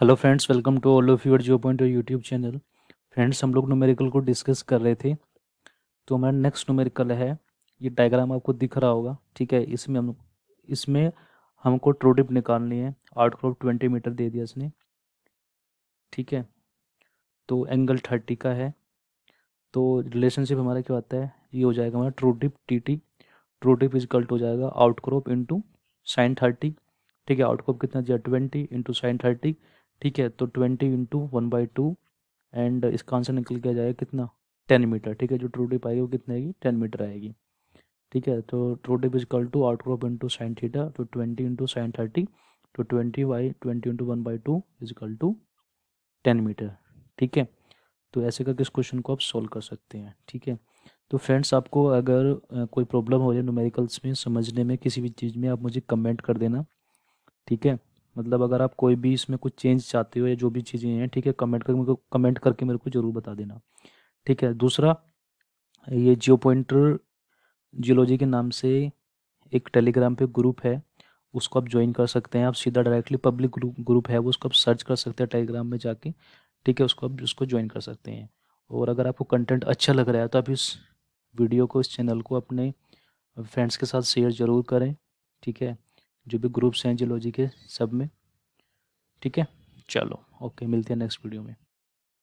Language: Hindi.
hello friends welcome to all of your Jio point YouTube channel friends हम लोग नोमेरिकल को डिस्कस कर रहे थे तो हमारा नेक्स्ट नोमेरिकल है ये डायग्राम आपको दिख रहा होगा ठीक है इसमें हम इसमें हमको ट्रोडिप निकालनी है आठ क्रॉप ट्वेंटी मीटर दे दिया इसने ठीक है तो एंगल थर्टी का है तो रिलेशनशिप हमारा क्या आता है ये हो जाएगा हमारा true dip T T true dip is कल्ट हो जाएगा out crop into sine thirty ठीक है आउट क्रॉप कितना दिया ट्वेंटी इंटू साइन थर्टी ठीक है तो twenty into one by two and इसका आंसर निकल के जाएगा कितना टेन मीटर ठीक है जो ट्रू डिप आएगी वो कितनी आएगी टेन मीटर आएगी ठीक है तो true dip is equal to out crop into sine theta तो ट्वेंटी इंटू साइन थर्टी तो twenty by twenty into one by two is equal to ten metre ठीक है तो ऐसे करके इस क्वेश्चन को आप सॉल्व कर सकते हैं ठीक है तो फ्रेंड्स आपको अगर कोई प्रॉब्लम हो जाए नोमेरिकल्स में समझने में किसी भी चीज़ में आप मुझे कमेंट कर देना ठीक है मतलब अगर आप कोई भी इसमें कुछ चेंज चाहते हो या जो भी चीज़ें हैं ठीक है कमेंट करके मेरे को कमेंट करके मेरे को ज़रूर बता देना ठीक है दूसरा ये जियो पॉइंटर जियोलॉजी के नाम से एक टेलीग्राम पे ग्रुप है उसको आप ज्वाइन कर सकते हैं आप सीधा डायरेक्टली पब्लिक ग्रुप है वो उसको आप सर्च कर सकते हैं टेलीग्राम में जाके ठीक है उसको आप उसको ज्वाइन कर सकते हैं और अगर आपको कंटेंट अच्छा लग रहा है तो आप इस वीडियो को इस चैनल को अपने फ्रेंड्स के साथ शेयर ज़रूर करें ठीक है जो भी ग्रुप्स हैं जियोलॉजी के सब में ठीक है चलो ओके मिलते हैं नेक्स्ट वीडियो में